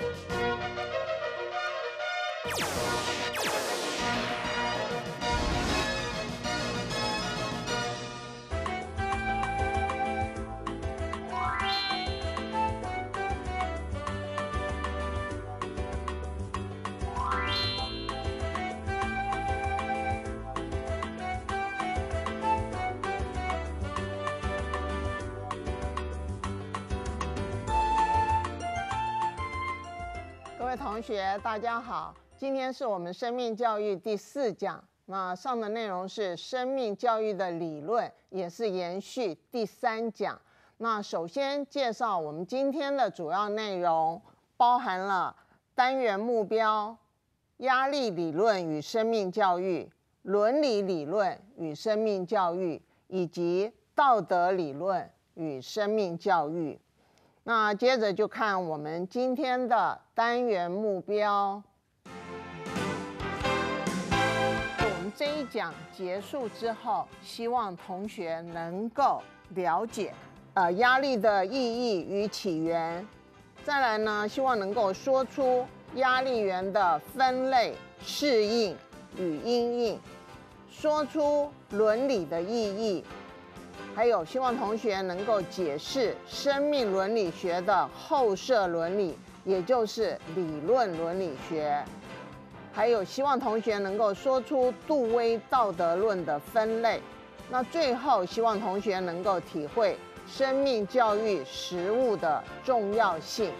Música 学大家好，今天是我们生命教育第四讲。那上的内容是生命教育的理论，也是延续第三讲。那首先介绍我们今天的主要内容，包含了单元目标、压力理论与生命教育、伦理理论与生命教育以及道德理论与生命教育。那接着就看我们今天的单元目标。我们这一讲结束之后，希望同学能够了解，呃，压力的意义与起源。再来呢，希望能够说出压力源的分类、适应与因应，说出伦理的意义。还有，希望同学能够解释生命伦理学的后设伦理，也就是理论伦理学。还有，希望同学能够说出杜威道德论的分类。那最后，希望同学能够体会生命教育实务的重要性。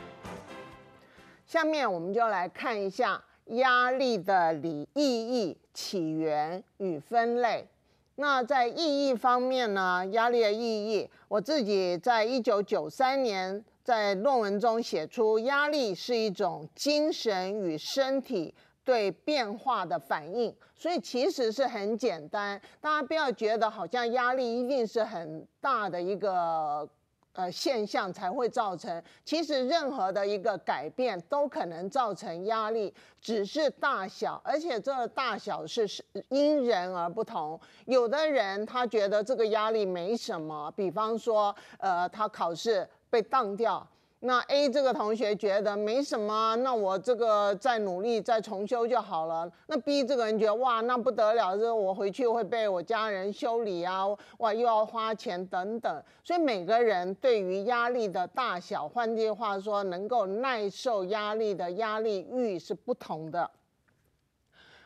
下面，我们就来看一下压力的理意义、起源与分类。那在意义方面呢？压力的意义，我自己在一九九三年在论文中写出，压力是一种精神与身体对变化的反应，所以其实是很简单，大家不要觉得好像压力一定是很大的一个。呃，现象才会造成。其实任何的一个改变都可能造成压力，只是大小，而且这个大小是因人而不同。有的人他觉得这个压力没什么，比方说，呃，他考试被当掉。那 A 这个同学觉得没什么，那我这个再努力再重修就好了。那 B 这个人觉得哇，那不得了，这我回去会被我家人修理啊，哇，又要花钱等等。所以每个人对于压力的大小，换句话说，能够耐受压力的压力域是不同的。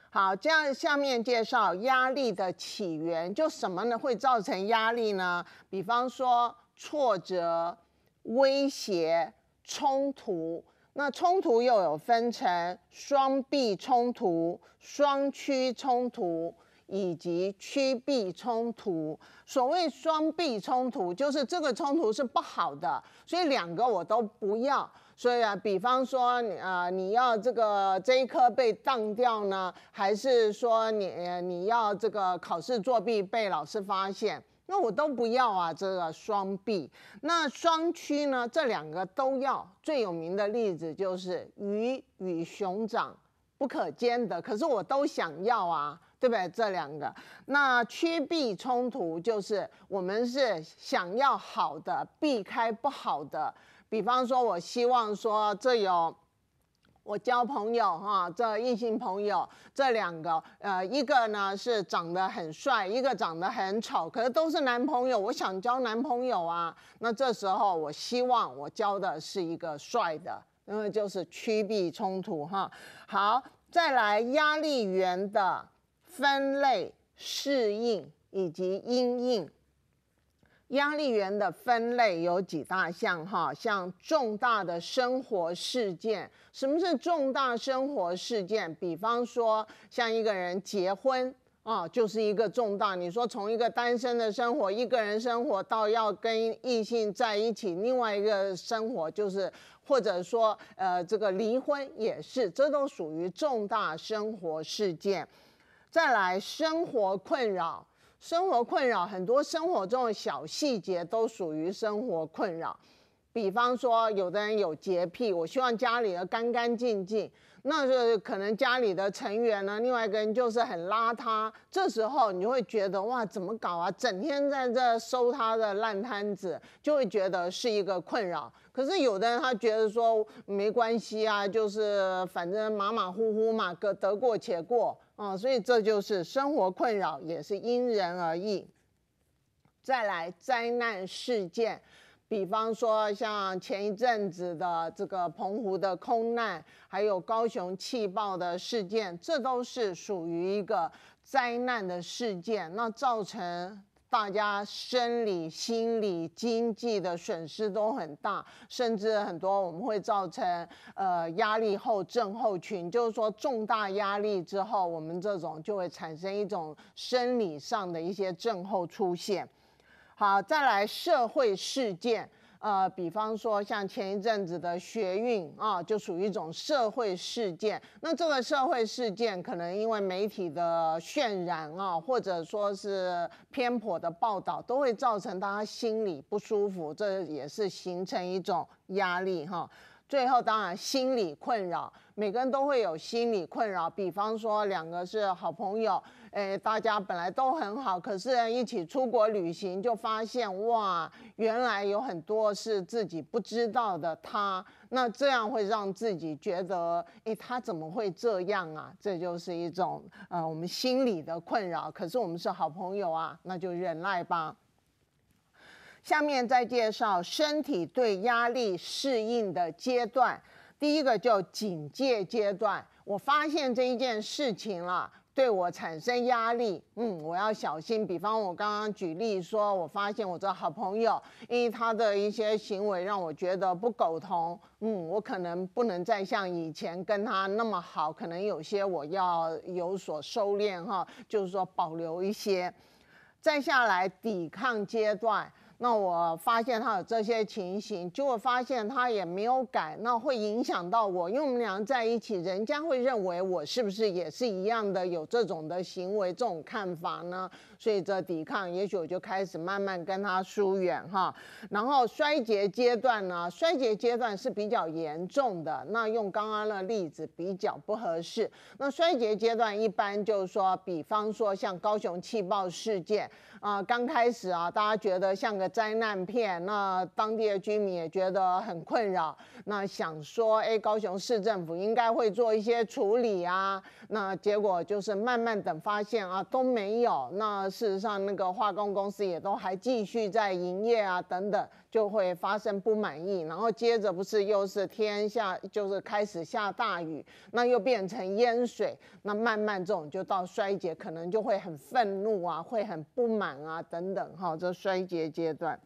好，这样下面介绍压力的起源，就什么呢？会造成压力呢？比方说挫折。威胁冲突，那冲突又有分成双臂冲突、双屈冲突以及屈臂冲突。所谓双臂冲突，就是这个冲突是不好的，所以两个我都不要。所以啊，比方说，呃，你要这个这一科被当掉呢，还是说你你要这个考试作弊被老师发现？那我都不要啊，这个双臂。那双驱呢？这两个都要。最有名的例子就是鱼与熊掌不可兼得，可是我都想要啊，对不对？这两个。那缺臂冲突就是我们是想要好的，避开不好的。比方说，我希望说这有。我交朋友哈，这异性朋友这两个，呃，一个呢是长得很帅，一个长得很丑，可是都是男朋友。我想交男朋友啊，那这时候我希望我交的是一个帅的，因为就是趋避冲突哈。好，再来压力源的分类、适应以及因应。压力源的分类有几大项哈，像重大的生活事件。什么是重大生活事件？比方说，像一个人结婚啊，就是一个重大。你说从一个单身的生活，一个人生活，到要跟异性在一起，另外一个生活就是，或者说，呃，这个离婚也是，这都属于重大生活事件。再来，生活困扰。生活困扰很多，生活中的小细节都属于生活困扰。比方说，有的人有洁癖，我希望家里的干干净净。那是可能家里的成员呢，另外一个人就是很邋遢。这时候你会觉得哇，怎么搞啊？整天在这收他的烂摊子，就会觉得是一个困扰。可是有的人他觉得说没关系啊，就是反正马马虎虎嘛，各得过且过。嗯，所以这就是生活困扰，也是因人而异。再来灾难事件，比方说像前一阵子的这个澎湖的空难，还有高雄气爆的事件，这都是属于一个灾难的事件，那造成。大家生理、心理、经济的损失都很大，甚至很多我们会造成呃压力后症候群，就是说重大压力之后，我们这种就会产生一种生理上的一些症候出现。好，再来社会事件。呃，比方说像前一阵子的学运啊，就属于一种社会事件。那这个社会事件，可能因为媒体的渲染啊，或者说是偏颇的报道，都会造成大家心里不舒服，这也是形成一种压力哈。最后，当然心理困扰，每个人都会有心理困扰。比方说，两个是好朋友。哎，大家本来都很好，可是一起出国旅行就发现哇，原来有很多是自己不知道的。他那这样会让自己觉得，哎，他怎么会这样啊？这就是一种呃，我们心理的困扰。可是我们是好朋友啊，那就忍耐吧。下面再介绍身体对压力适应的阶段，第一个叫警戒阶段。我发现这一件事情了。对我产生压力，嗯，我要小心。比方我刚刚举例说，我发现我的好朋友，因为他的一些行为让我觉得不苟同，嗯，我可能不能再像以前跟他那么好，可能有些我要有所收敛哈，就是说保留一些。再下来，抵抗阶段。那我发现他有这些情形，结果发现他也没有改，那会影响到我，因为我们两人在一起，人家会认为我是不是也是一样的有这种的行为、这种看法呢？所以这抵抗，也许我就开始慢慢跟他疏远哈。然后衰竭阶段呢？衰竭阶段是比较严重的。那用刚刚的例子比较不合适。那衰竭阶段一般就是说，比方说像高雄气爆事件啊，刚开始啊，大家觉得像个灾难片，那当地的居民也觉得很困扰，那想说，哎，高雄市政府应该会做一些处理啊。那结果就是慢慢等发现啊，都没有那。事实上，那个化工公司也都还继续在营业啊，等等，就会发生不满意，然后接着不是又是天下就是开始下大雨，那又变成淹水，那慢慢这种就到衰竭，可能就会很愤怒啊，会很不满啊，等等哈，这衰竭阶段。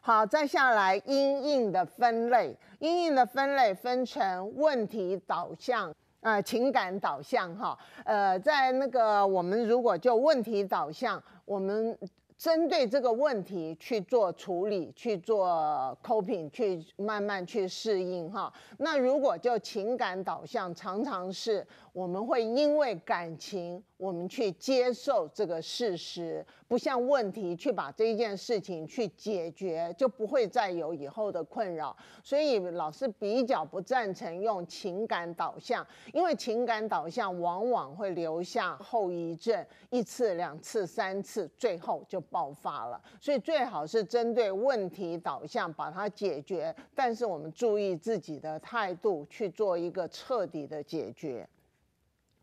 好，再下来阴影的分类，阴影的分类分成问题导向。呃情感导向哈，呃，在那个我们如果就问题导向，我们针对这个问题去做处理，去做 coping，去慢慢去适应哈。那如果就情感导向，常常是我们会因为感情，我们去接受这个事实。不像问题，去把这一件事情去解决，就不会再有以后的困扰。所以老师比较不赞成用情感导向，因为情感导向往往会留下后遗症，一次、两次、三次，最后就爆发了。所以最好是针对问题导向把它解决，但是我们注意自己的态度，去做一个彻底的解决。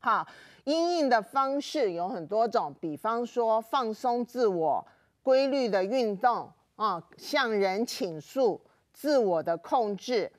好，应影的方式有很多种，比方说放松自我、规律的运动啊、向人倾诉、自我的控制、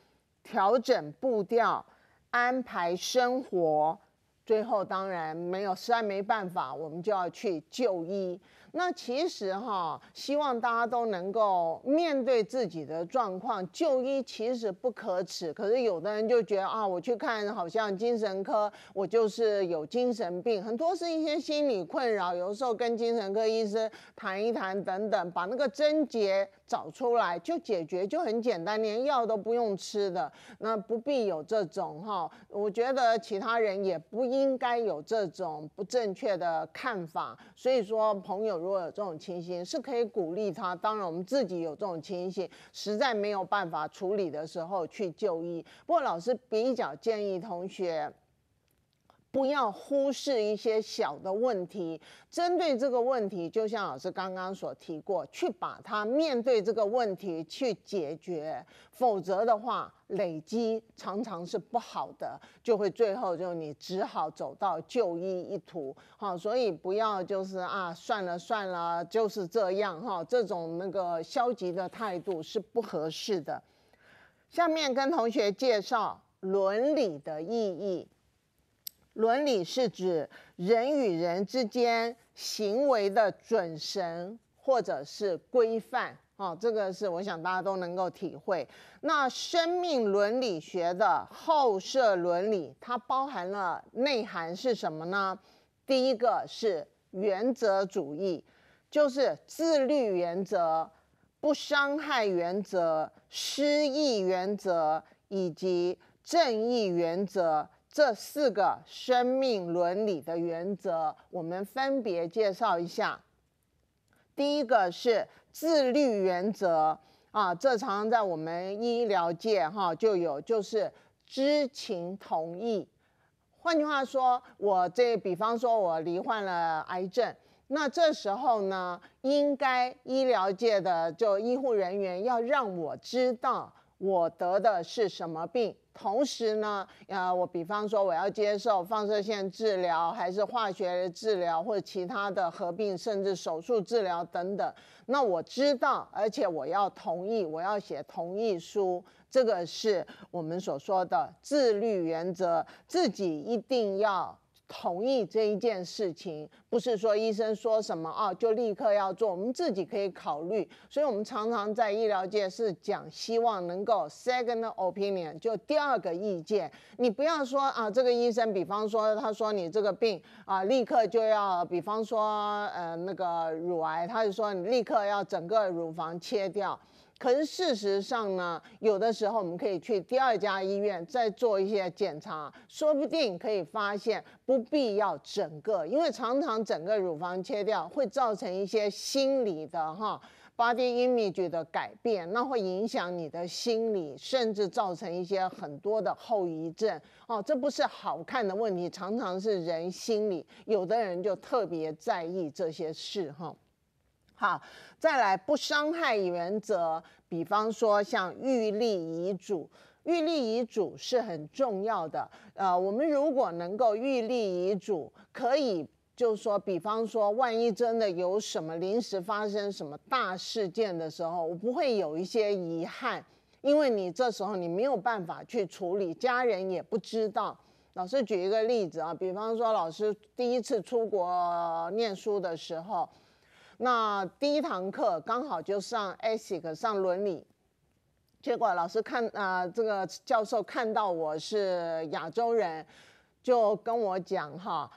调整步调、安排生活。最后当然没有，实在没办法，我们就要去就医。那其实哈，希望大家都能够面对自己的状况就医，其实不可耻。可是有的人就觉得啊，我去看好像精神科，我就是有精神病，很多是一些心理困扰，有时候跟精神科医生谈一谈等等，把那个症结找出来就解决，就很简单，连药都不用吃的。那不必有这种哈，我觉得其他人也不。应该有这种不正确的看法，所以说朋友如果有这种情形，是可以鼓励他。当然，我们自己有这种情形，实在没有办法处理的时候，去就医。不过，老师比较建议同学。不要忽视一些小的问题，针对这个问题，就像老师刚刚所提过去，把它面对这个问题去解决，否则的话累积常常是不好的，就会最后就你只好走到就医一途。好，所以不要就是啊算了算了就是这样哈，这种那个消极的态度是不合适的。下面跟同学介绍伦理的意义。伦理是指人与人之间行为的准绳或者是规范啊，这个是我想大家都能够体会。那生命伦理学的后设伦理，它包含了内涵是什么呢？第一个是原则主义，就是自律原则、不伤害原则、失意原则以及正义原则。这四个生命伦理的原则，我们分别介绍一下。第一个是自律原则啊，这常常在我们医疗界哈就有，就是知情同意。换句话说，我这比方说，我罹患了癌症，那这时候呢，应该医疗界的就医护人员要让我知道。我得的是什么病？同时呢，呃，我比方说我要接受放射线治疗，还是化学治疗，或者其他的合并，甚至手术治疗等等。那我知道，而且我要同意，我要写同意书。这个是我们所说的自律原则，自己一定要。同意这一件事情，不是说医生说什么啊就立刻要做，我们自己可以考虑。所以，我们常常在医疗界是讲希望能够 second opinion，就第二个意见。你不要说啊，这个医生，比方说他说你这个病啊，立刻就要，比方说呃那个乳癌，他就说你立刻要整个乳房切掉。可是事实上呢，有的时候我们可以去第二家医院再做一些检查，说不定可以发现不必要整个，因为常常整个乳房切掉会造成一些心理的哈 body image 的改变，那会影响你的心理，甚至造成一些很多的后遗症哦。这不是好看的问题，常常是人心理，有的人就特别在意这些事哈。好，再来不伤害原则。比方说，像预立遗嘱，预立遗嘱是很重要的。呃，我们如果能够预立遗嘱，可以，就是说，比方说，万一真的有什么临时发生什么大事件的时候，我不会有一些遗憾，因为你这时候你没有办法去处理，家人也不知道。老师举一个例子啊，比方说，老师第一次出国念书的时候。那第一堂课刚好就上 a s i c 上伦理，结果老师看啊，这个教授看到我是亚洲人，就跟我讲哈，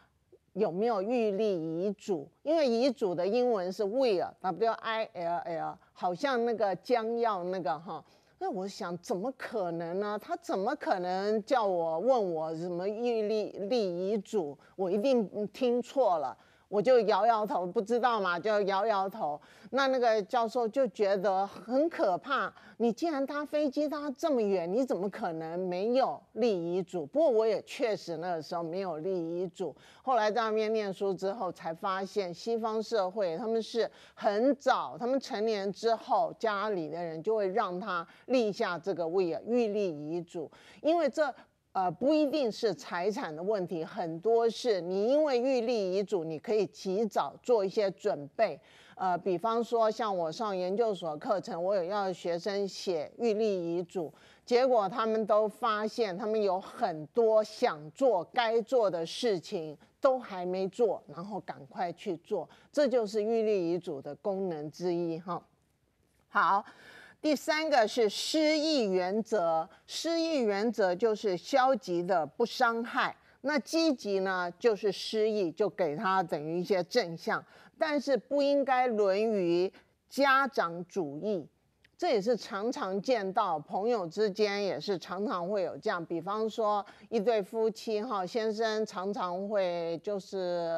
有没有预立遗嘱？因为遗嘱的英文是 will w i l l，好像那个将要那个哈。那我想怎么可能呢？他怎么可能叫我问我什么预立立遗嘱？我一定听错了。我就摇摇头，不知道嘛，就摇摇头。那那个教授就觉得很可怕，你既然搭飞机搭这么远，你怎么可能没有立遗嘱？不过我也确实那个时候没有立遗嘱。后来在外面念书之后，才发现西方社会他们是很早，他们成年之后家里的人就会让他立下这个位啊，预立遗嘱，因为这。呃，不一定是财产的问题，很多是你因为预立遗嘱，你可以及早做一些准备。呃，比方说像我上研究所课程，我有要学生写预立遗嘱，结果他们都发现他们有很多想做该做的事情都还没做，然后赶快去做，这就是预立遗嘱的功能之一哈。好。第三个是失意原则，失意原则就是消极的不伤害，那积极呢就是失意就给他等于一些正向，但是不应该沦于家长主义，这也是常常见到朋友之间也是常常会有这样，比方说一对夫妻哈，先生常常会就是。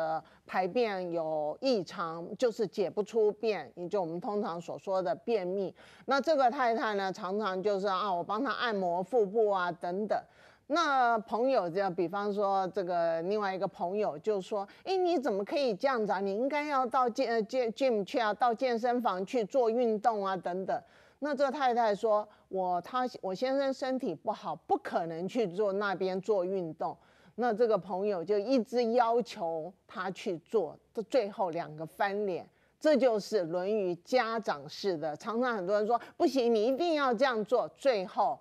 排便有异常，就是解不出便，也就我们通常所说的便秘。那这个太太呢，常常就是啊，我帮她按摩腹部啊，等等。那朋友就比方说，这个另外一个朋友就说：“哎，你怎么可以这样子？啊？你应该要到健健 gym 去啊，到健身房去做运动啊，等等。”那这太太说：“我他我先生身体不好，不可能去做那边做运动。”那这个朋友就一直要求他去做，这最后两个翻脸，这就是《论语》家长式的。常常很多人说不行，你一定要这样做，最后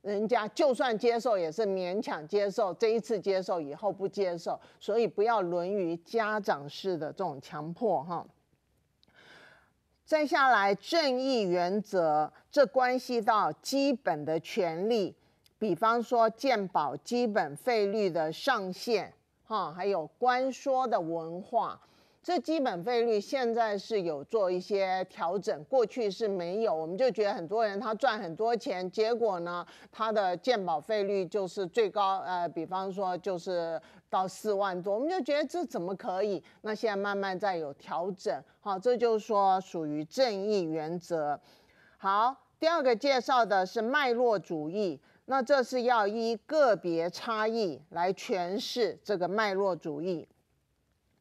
人家就算接受也是勉强接受，这一次接受以后不接受，所以不要《论语》家长式的这种强迫哈。再下来，正义原则，这关系到基本的权利。比方说，鉴宝基本费率的上限，哈，还有官说的文化，这基本费率现在是有做一些调整，过去是没有。我们就觉得很多人他赚很多钱，结果呢，他的鉴宝费率就是最高，呃，比方说就是到四万多，我们就觉得这怎么可以？那现在慢慢在有调整，好，这就是说属于正义原则。好，第二个介绍的是脉络主义。那这是要依个别差异来诠释这个脉络主义。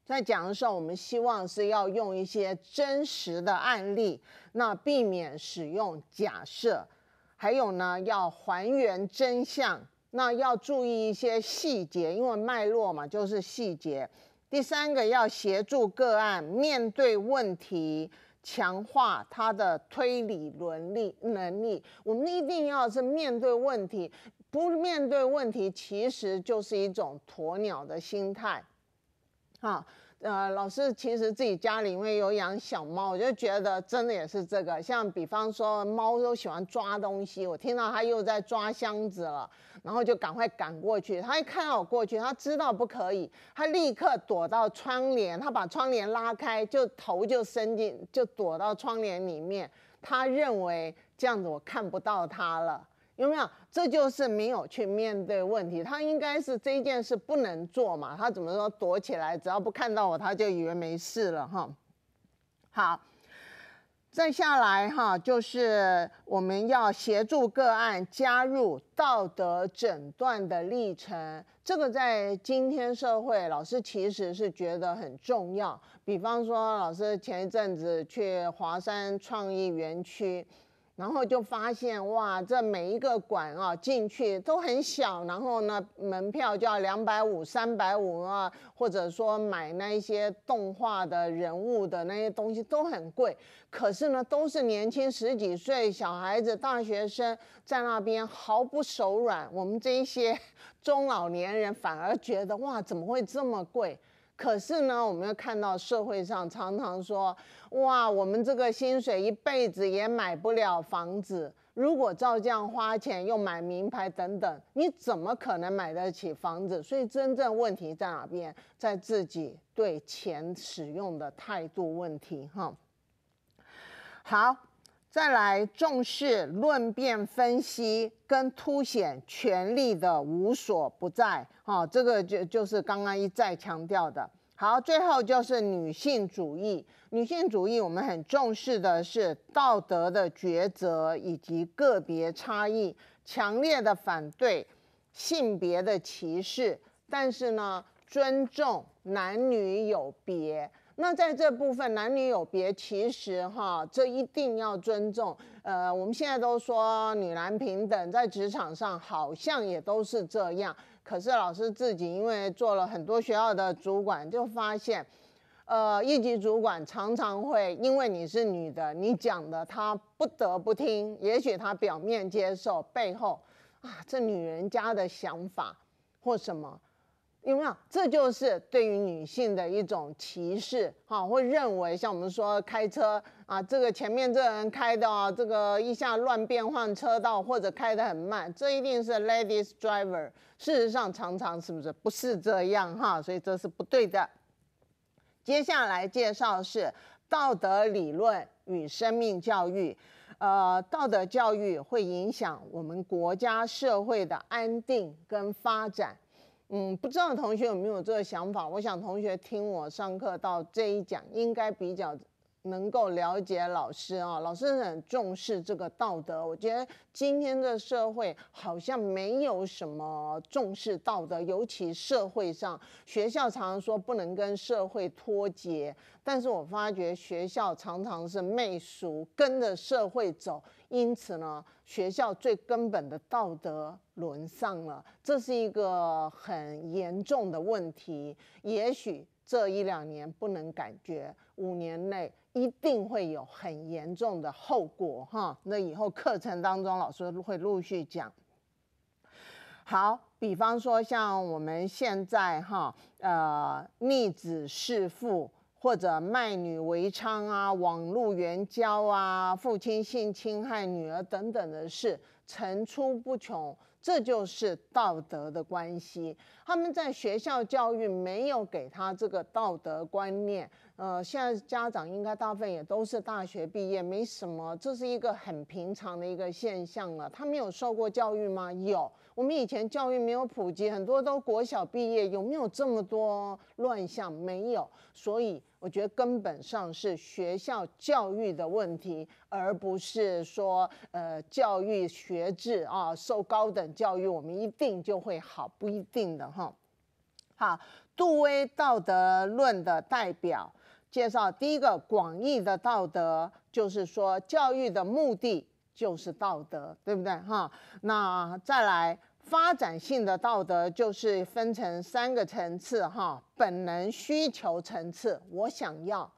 在讲的时候，我们希望是要用一些真实的案例，那避免使用假设。还有呢，要还原真相，那要注意一些细节，因为脉络嘛就是细节。第三个要协助个案面对问题。强化他的推理能力能力，我们一定要是面对问题，不面对问题，其实就是一种鸵鸟的心态，啊。呃，老师其实自己家里面有养小猫，我就觉得真的也是这个。像比方说，猫都喜欢抓东西，我听到它又在抓箱子了，然后就赶快赶过去。它一看到我过去，它知道不可以，它立刻躲到窗帘，它把窗帘拉开，就头就伸进，就躲到窗帘里面。它认为这样子我看不到它了。有没有？这就是没有去面对问题。他应该是这件事不能做嘛？他怎么说躲起来？只要不看到我，他就以为没事了哈。好，再下来哈，就是我们要协助个案加入道德诊断的历程。这个在今天社会，老师其实是觉得很重要。比方说，老师前一阵子去华山创意园区。然后就发现哇，这每一个馆啊进去都很小，然后呢，门票就要两百五、三百五啊，或者说买那些动画的人物的那些东西都很贵。可是呢，都是年轻十几岁小孩子、大学生在那边毫不手软，我们这些 中老年人反而觉得哇，怎么会这么贵？可是呢，我们要看到社会上常常说，哇，我们这个薪水一辈子也买不了房子。如果照这样花钱又买名牌等等，你怎么可能买得起房子？所以真正问题在哪边，在自己对钱使用的态度问题。哈，好。再来重视论辩分析跟凸显权力的无所不在，哈，这个就就是刚刚一再强调的。好，最后就是女性主义。女性主义我们很重视的是道德的抉择以及个别差异，强烈的反对性别的歧视，但是呢，尊重男女有别。那在这部分男女有别，其实哈，这一定要尊重。呃，我们现在都说女男平等，在职场上好像也都是这样。可是老师自己因为做了很多学校的主管，就发现，呃，一级主管常常会因为你是女的，你讲的他不得不听。也许他表面接受，背后啊，这女人家的想法或什么。有没有？这就是对于女性的一种歧视，哈，会认为像我们说开车啊，这个前面这人开的啊，这个一下乱变换车道或者开得很慢，这一定是 ladies driver。事实上，常常是不是不是这样哈？所以这是不对的。接下来介绍是道德理论与生命教育，呃，道德教育会影响我们国家社会的安定跟发展。嗯，不知道同学有没有这个想法？我想同学听我上课到这一讲，应该比较。能够了解老师啊，老师很重视这个道德。我觉得今天的社会好像没有什么重视道德，尤其社会上，学校常常说不能跟社会脱节，但是我发觉学校常常是媚俗，跟着社会走，因此呢，学校最根本的道德沦丧了，这是一个很严重的问题。也许。这一两年不能感觉，五年内一定会有很严重的后果哈。那以后课程当中老师会陆续讲。好，比方说像我们现在哈，呃，逆子弑父或者卖女为娼啊，网路援交啊，父亲性侵害女儿等等的事，层出不穷。这就是道德的关系。他们在学校教育没有给他这个道德观念。呃，现在家长应该大部分也都是大学毕业，没什么，这是一个很平常的一个现象了。他没有受过教育吗？有。我们以前教育没有普及，很多都国小毕业，有没有这么多乱象？没有，所以我觉得根本上是学校教育的问题，而不是说呃教育学制啊，受高等教育我们一定就会好，不一定的哈。好，杜威道德论的代表介绍，第一个广义的道德就是说教育的目的就是道德，对不对哈？那再来。发展性的道德就是分成三个层次哈，本能需求层次，我想要，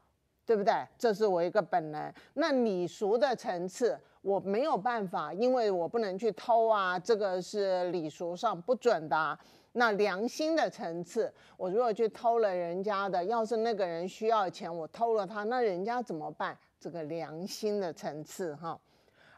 对不对？这是我一个本能。那礼俗的层次，我没有办法，因为我不能去偷啊，这个是礼俗上不准的。那良心的层次，我如果去偷了人家的，要是那个人需要钱，我偷了他，那人家怎么办？这个良心的层次哈。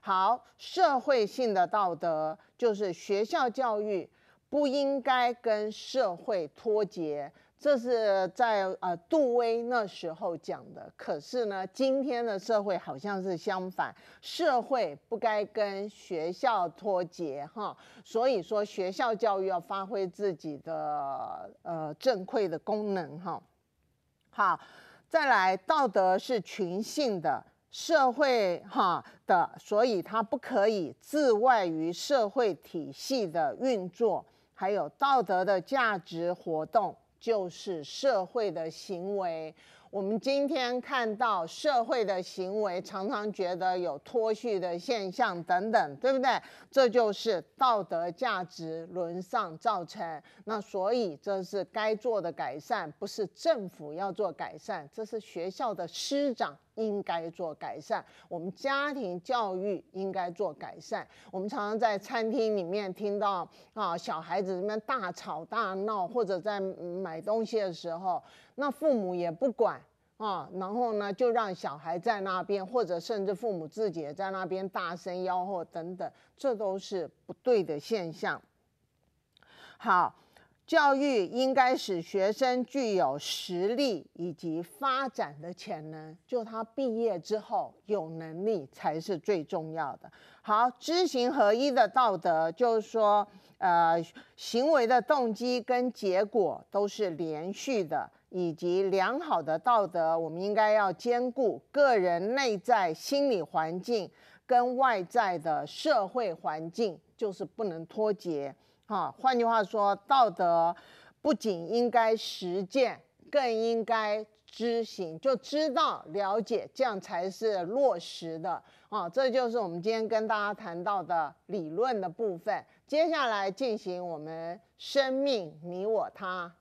好，社会性的道德就是学校教育不应该跟社会脱节，这是在呃杜威那时候讲的。可是呢，今天的社会好像是相反，社会不该跟学校脱节哈。所以说，学校教育要发挥自己的呃正馈的功能哈。好，再来，道德是群性的。社会哈的，所以它不可以自外于社会体系的运作，还有道德的价值活动，就是社会的行为。我们今天看到社会的行为，常常觉得有脱序的现象等等，对不对？这就是道德价值沦丧造成。那所以这是该做的改善，不是政府要做改善，这是学校的师长。应该做改善，我们家庭教育应该做改善。我们常常在餐厅里面听到啊，小孩子这边大吵大闹，或者在买东西的时候，那父母也不管啊，然后呢就让小孩在那边，或者甚至父母自己在那边大声吆喝等等，这都是不对的现象。好。教育应该使学生具有实力以及发展的潜能，就他毕业之后有能力才是最重要的。好，知行合一的道德就是说，呃，行为的动机跟结果都是连续的，以及良好的道德，我们应该要兼顾个人内在心理环境跟外在的社会环境，就是不能脱节。啊，换句话说，道德不仅应该实践，更应该知行，就知道了解，这样才是落实的啊。这就是我们今天跟大家谈到的理论的部分。接下来进行我们生命，你我他。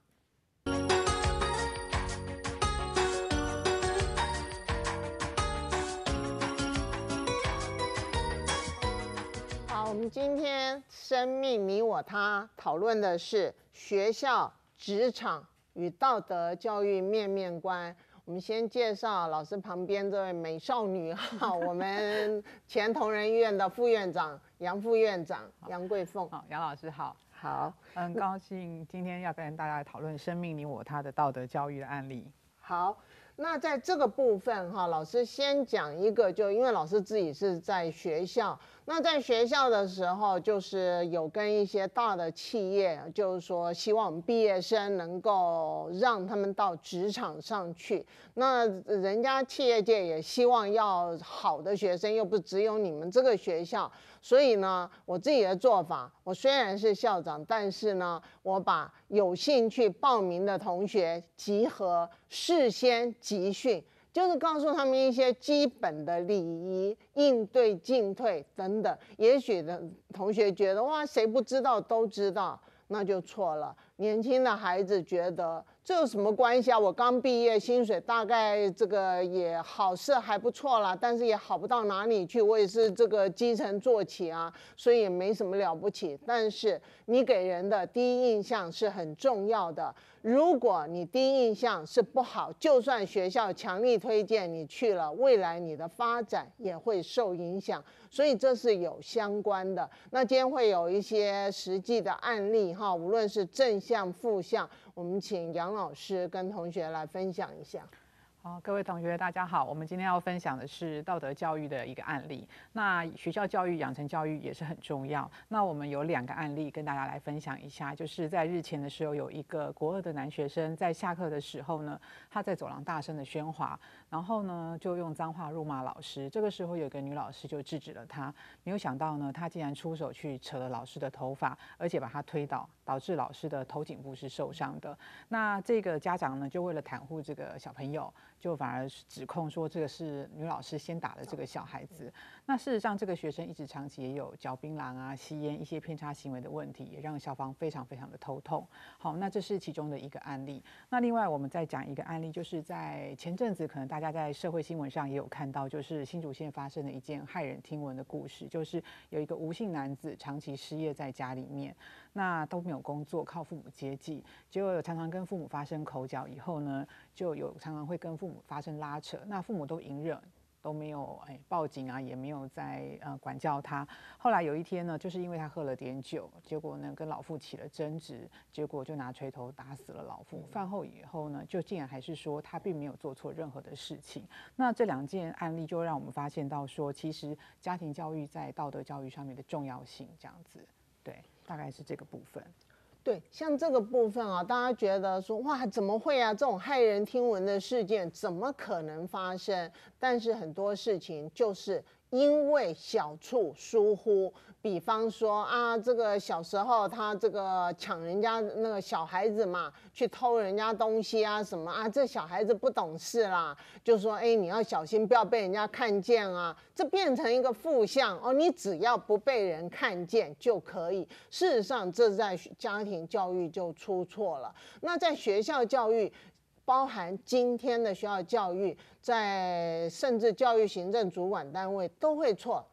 我们今天“生命你我他”讨论的是学校、职场与道德教育面面观。我们先介绍老师旁边这位美少女哈，我们前同仁医院的副院长杨副院长杨贵凤。好，杨老师好，好，很高兴今天要跟大家讨论“生命你我他”的道德教育的案例。好，那在这个部分哈，老师先讲一个，就因为老师自己是在学校。那在学校的时候，就是有跟一些大的企业，就是说希望我们毕业生能够让他们到职场上去。那人家企业界也希望要好的学生，又不只有你们这个学校。所以呢，我自己的做法，我虽然是校长，但是呢，我把有兴趣报名的同学集合事先集训。就是告诉他们一些基本的礼仪、应对、进退等等。也许的，同学觉得哇，谁不知道都知道，那就错了。年轻的孩子觉得。这有什么关系啊？我刚毕业，薪水大概这个也好是还不错啦，但是也好不到哪里去。我也是这个基层做起啊，所以也没什么了不起。但是你给人的第一印象是很重要的，如果你第一印象是不好，就算学校强力推荐你去了，未来你的发展也会受影响。所以这是有相关的。那今天会有一些实际的案例哈，无论是正向、负向。我们请杨老师跟同学来分享一下。好，各位同学，大家好。我们今天要分享的是道德教育的一个案例。那学校教育、养成教育也是很重要。那我们有两个案例跟大家来分享一下，就是在日前的时候，有一个国二的男学生在下课的时候呢，他在走廊大声的喧哗。然后呢，就用脏话辱骂老师。这个时候，有个女老师就制止了他。没有想到呢，他竟然出手去扯了老师的头发，而且把他推倒，导致老师的头颈部是受伤的。那这个家长呢，就为了袒护这个小朋友。就反而是指控说，这个是女老师先打的这个小孩子。那事实上，这个学生一直长期也有嚼槟榔啊、吸烟一些偏差行为的问题，也让校方非常非常的头痛。好，那这是其中的一个案例。那另外，我们再讲一个案例，就是在前阵子，可能大家在社会新闻上也有看到，就是新竹县发生的一件骇人听闻的故事，就是有一个吴姓男子长期失业在家里面。那都没有工作，靠父母接济，结果常常跟父母发生口角，以后呢，就有常常会跟父母发生拉扯。那父母都隐忍，都没有哎报警啊，也没有在呃管教他。后来有一天呢，就是因为他喝了点酒，结果呢跟老父起了争执，结果就拿锤头打死了老父。饭后以后呢，就竟然还是说他并没有做错任何的事情。那这两件案例就让我们发现到说，其实家庭教育在道德教育上面的重要性，这样子，对。大概是这个部分，对，像这个部分啊，大家觉得说哇，怎么会啊？这种骇人听闻的事件怎么可能发生？但是很多事情就是。因为小处疏忽，比方说啊，这个小时候他这个抢人家那个小孩子嘛，去偷人家东西啊什么啊，这小孩子不懂事啦，就说哎，你要小心，不要被人家看见啊，这变成一个负向哦，你只要不被人看见就可以。事实上，这在家庭教育就出错了，那在学校教育。包含今天的学校教育，在甚至教育行政主管单位都会错。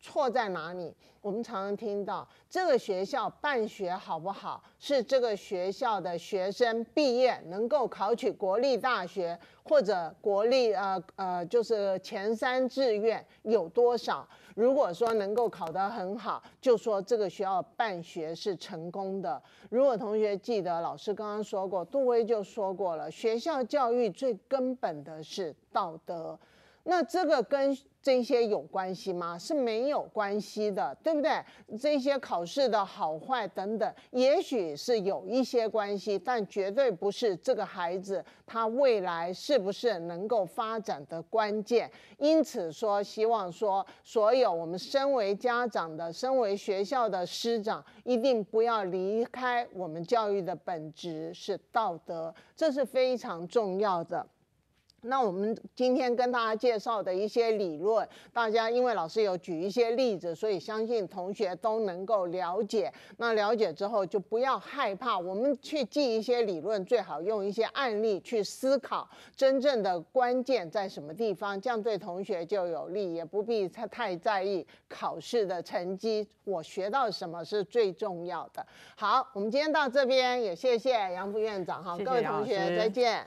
错在哪里？我们常常听到这个学校办学好不好，是这个学校的学生毕业能够考取国立大学或者国立呃呃就是前三志愿有多少？如果说能够考得很好，就说这个学校办学是成功的。如果同学记得老师刚刚说过，杜威就说过了，学校教育最根本的是道德，那这个跟。这些有关系吗？是没有关系的，对不对？这些考试的好坏等等，也许是有一些关系，但绝对不是这个孩子他未来是不是能够发展的关键。因此说，希望说，所有我们身为家长的，身为学校的师长，一定不要离开我们教育的本质是道德，这是非常重要的。那我们今天跟大家介绍的一些理论，大家因为老师有举一些例子，所以相信同学都能够了解。那了解之后就不要害怕，我们去记一些理论，最好用一些案例去思考，真正的关键在什么地方，这样对同学就有利，也不必太太在意考试的成绩。我学到什么是最重要的。好，我们今天到这边也谢谢杨副院长哈，各位同学再见。